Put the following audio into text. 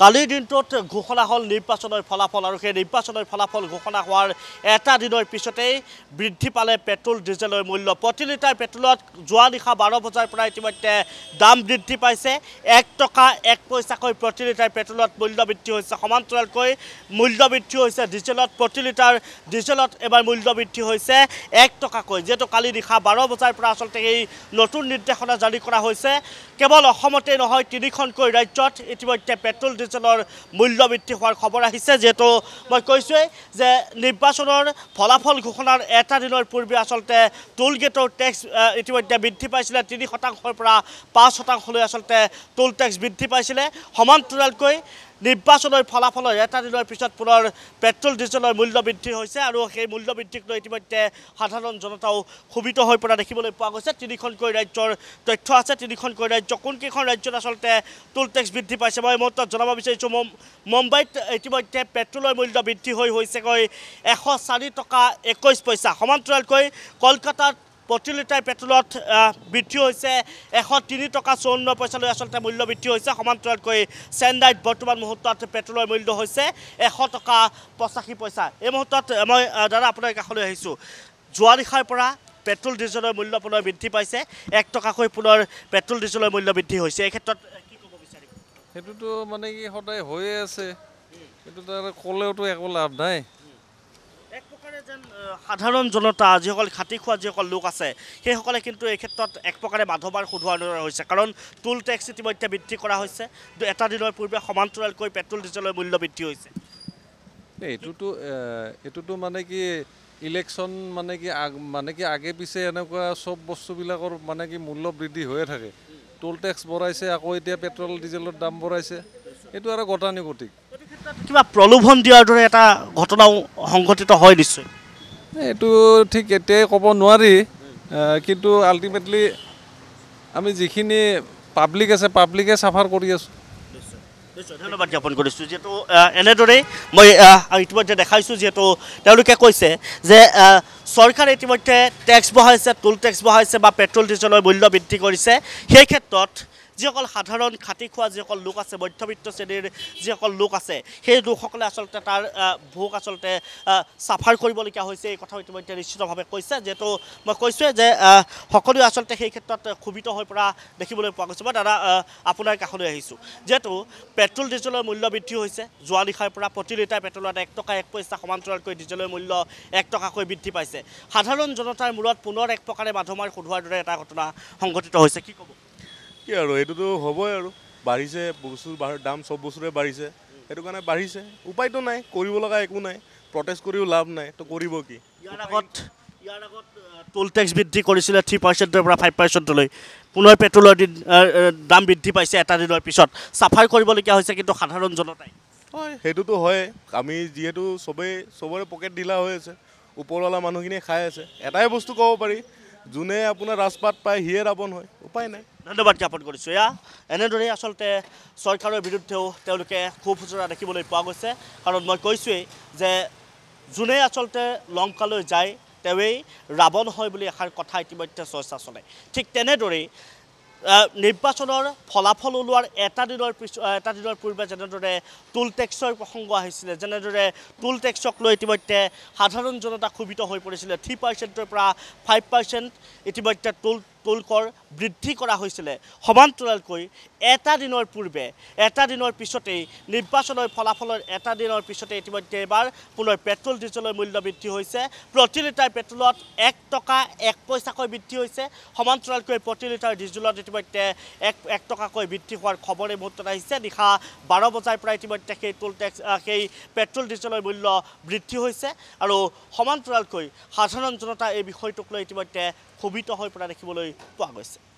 কালিৰ দিনটোত ঘোষণা হ'ল নিৰ্বাচনৰ ফলাফল আৰু সেই নিৰ্বাচনৰ ফলাফল ঘোষণা হোৱাৰ এটা দিনৰ পিছতেই বৃদ্ধি পালে পেট্ৰল ডিজেলৰ মূল্য প্ৰতি লিটাৰ পেট্ৰলত যোৱা নিশা বাৰ বজাৰ পৰা ইতিমধ্যে দাম বৃদ্ধি পাইছে এক টকা এক পইচাকৈ প্ৰতি লিটাৰ পেট্ৰলত মূল্য বৃদ্ধি হৈছে সমান্তৰালকৈ মূল্য বৃদ্ধি হৈছে ডিজেলত প্ৰতি লিটাৰ ডিজেলত এবাৰ মূল্য বৃদ্ধি হৈছে এক টকাকৈ যিহেতু কালি নিশা বাৰ বজাৰ পৰা আচলতে এই নতুন নিৰ্দেশনা জাৰি কৰা হৈছে কেৱল অসমতেই নহয় তিনিখনকৈ ৰাজ্যত ইতিমধ্যে পেট্ৰল পঁয়ষষ্ঠি চনৰ মূল্য বৃদ্ধি হোৱাৰ খবৰ আহিছে যিহেতু মই কৈছোঁৱেই যে নিৰ্বাচনৰ ফলাফল ঘোষণাৰ এটা দিনৰ পূৰ্বে আচলতে টোল গেটৰ টেক্স ইতিমধ্যে বৃদ্ধি পাইছিলে তিনি শতাংশৰ পৰা পাঁচ শতাংশলৈ আচলতে টোল টেক্স বৃদ্ধি পাইছিলে সমান্তৰালকৈ নির্বাচনের ফলাফলের এটা দিনের পিছত পুনের পেট্রোল ডিজেলের মূল্য বৃদ্ধি হয়েছে আর সেই মূল্য বৃদ্ধিক ইতিমধ্যে সাধারণ জনতাও শোভিত হয়ে পড়া দেখি পাওয়া গেছে তিনখনকর রাজ্যর তথ্য আছে তিনখনক রাজ্য কোনকিখন রাজ্যত আসলে টোল টেক্স বৃদ্ধি পাইছে মানে মুহূর্ত জানাব বিচার মুম্বাইত ইতিমধ্যে পেট্রোলের মূল্য বৃদ্ধি হয়ে হয়েছেগ এশ চারি টাকা একশ পয়সা সমান্তরালক কলকাতার প্ৰতি লিটাৰ পেট্ৰলত বৃদ্ধি হৈছে এশ তিনি টকা চৌৱন্ন পইচালৈ আচলতে মূল্য বৃদ্ধি হৈছে সমান্তৰালকৈ চেণ্ডাইত বৰ্তমান মুহূৰ্তত পেট্ৰলৰ মূল্য হৈছে এশ টকা পঁচাশী পইচা এই মুহূৰ্তত মই দাদা আপোনাৰ কাষলৈ আহিছোঁ যোৱা নিশাৰ পৰা পেট্ৰল ডিজেলৰ মূল্য পুনৰ বৃদ্ধি পাইছে এক টকাকৈ পুনৰ পেট্ৰল ডিজেলৰ মূল্য বৃদ্ধি হৈছে এই ক্ষেত্ৰত কি ক'ব বিচাৰিম সেইটোতো মানে কি সদায় হৈয়ে আছে সেইটোতো আৰু ক'লেওতো একো লাভ নাই সাধাৰণ জনতা যিসকল খাতি খোৱা যিসকল লোক আছে সেইসকলে কিন্তু এই ক্ষেত্ৰত এক প্ৰকাৰে বাধবাৰ সোধোৱাৰ দৰে হৈছে কাৰণ টোল টেক্স ইতিমধ্যে বৃদ্ধি কৰা হৈছে এটা দিনৰ পূৰ্বে সমান্তৰালকৈ পেট্ৰল ডিজেলৰ মূল্য বৃদ্ধি হৈছে এইটোতো এইটোতো মানে কি ইলেকশ্যন মানে কি মানে কি আগে পিছে এনেকুৱা চব বস্তুবিলাকৰ মানে কি মূল্য বৃদ্ধি হৈয়ে থাকে টোল টেক্স বঢ়াইছে আকৌ এতিয়া পেট্ৰল ডিজেলৰ দাম বঢ়াইছে এইটো আৰু গতানুগতিক কিবা প্ৰলোভন দিয়াৰ দৰে এটা ঘটনাও সংঘটিত হয় নিশ্চয় এইটো ঠিক এতিয়াই ক'ব নোৱাৰি কিন্তু আল্টিমেটলি আমি যিখিনি পাব্লিক আছে পাব্লিকে চাফাৰ কৰি আছোঁ ধন্যবাদ জ্ঞাপন কৰিছোঁ যিহেতু এনেদৰেই মই ইতিমধ্যে দেখাইছোঁ যিহেতু তেওঁলোকে কৈছে যে চৰকাৰে ইতিমধ্যে টেক্স বঢ়াইছে টোল টেক্স বঢ়াইছে বা পেট্ৰল ডিজেলৰ মূল্য বৃদ্ধি কৰিছে সেই ক্ষেত্ৰত যিসকল সাধাৰণ খাটি খোৱা যিসকল লোক আছে মধ্যবিত্ত শ্ৰেণীৰ যিসকল লোক আছে সেই লোকসকলে আচলতে তাৰ ভোক আচলতে চাফাৰ কৰিবলগীয়া হৈছে এই কথাও ইতিমধ্যে নিশ্চিতভাৱে কৈছে যিহেতু মই কৈছোঁৱে যে সকলোৱে আচলতে সেই ক্ষেত্ৰত ক্ষোভিত হৈ পৰা দেখিবলৈ পোৱা গৈছে মই দাদা আপোনাৰ কাষলৈ আহিছোঁ যিহেতু পেট্ৰল ডিজেলৰ মূল্য বৃদ্ধি হৈছে যোৱা নিশাৰ পৰা প্ৰতি লিটাৰ পেট্ৰলত এক টকা এক পইচা সমান্তৰালকৈ ডিজেলৰ মূল্য এক টকাকৈ বৃদ্ধি পাইছে সাধাৰণ জনতাৰ মূৰত পুনৰ এক প্ৰকাৰে মাধমাৰ সোধোৱাৰ দৰে এটা ঘটনা সংঘটিত হৈছে কি ক'ব কি আৰু এইটোতো হ'বই আৰু বাঢ়িছে বস্তুৰ বাঢ় দাম চব বস্তুৰে বাঢ়িছে সেইটো কাৰণে বাঢ়িছে উপায়টো নাই কৰিব লগা একো নাই প্ৰটেষ্ট কৰিও লাভ নাই তো কৰিব কি ইয়াৰ আগত ইয়াৰ আগত টোল টেক্স বৃদ্ধি কৰিছিলে থ্ৰী পাৰ্চেণ্টৰ পৰা ফাইভ পাৰ্চেণ্টলৈ পুনৰ পেট্ৰলৰ দিন দাম বৃদ্ধি পাইছে এটা দিনৰ পিছত চাফাই কৰিবলগীয়া হৈছে কিন্তু সাধাৰণ জনতাই হয় সেইটোতো হয় আমি যিহেতু চবেই চবৰে পকেট ঢিলা হৈ আছে ওপৰৱালা মানুহখিনিয়ে খাই আছে এটাই বস্তু ক'ব পাৰি যোনে আপোনাৰ ৰাজপাত পায় সিয়ে ৰাৱণ হয় উপায় নাই ধন্যবাদ জ্ঞাপন কৰিছোঁ এয়া এনেদৰেই আচলতে চৰকাৰৰ বিৰুদ্ধেও তেওঁলোকে খুব খুচুৰা দেখিবলৈ পোৱা গৈছে কাৰণ মই কৈছোঁৱেই যে যোনে আচলতে লংকালৈ যায় তেওঁৱেই ৰাৱণ হয় বুলি এষাৰ কথা ইতিমধ্যে চৰ্চা চলে ঠিক তেনেদৰেই নিৰ্বাচনৰ ফলাফল ওলোৱাৰ এটা দিনৰ পিছ এটা দিনৰ পূৰ্বে যেনেদৰে টোল টেক্সৰ প্ৰসংগ আহিছিলে যেনেদৰে টোল টেক্সক লৈ ইতিমধ্যে সাধাৰণ জনতা ক্ষোভিত হৈ পৰিছিলে থ্ৰী পাৰ্চেণ্টৰ পৰা ফাইভ পাৰ্চেণ্ট ইতিমধ্যে টোল শুল্কৰ বৃদ্ধি কৰা হৈছিলে সমান্তৰালকৈ এটা দিনৰ পূৰ্বে এটা দিনৰ পিছতেই নিৰ্বাচনৰ ফলাফলৰ এটা দিনৰ পিছতে ইতিমধ্যে এবাৰ পুনৰ পেট্ৰল ডিজেলৰ মূল্য বৃদ্ধি হৈছে প্ৰতি লিটাৰ পেট্ৰলত এক টকা এক পইচাকৈ বৃদ্ধি হৈছে সমান্তৰালকৈ প্ৰতি লিটাৰ ডিজেলত ইতিমধ্যে এক এক টকাকৈ বৃদ্ধি হোৱাৰ খবৰ এই মুহূৰ্তত আহিছে নিশা বাৰ বজাৰ পৰা ইতিমধ্যে সেই টোল টেক্স সেই পেট্ৰল ডিজেলৰ মূল্য বৃদ্ধি হৈছে আৰু সমান্তৰালকৈ সাধাৰণ জনতা এই বিষয়টোক লৈ ইতিমধ্যে শোভিত হৈ পৰা দেখিবলৈ পোৱা গৈছে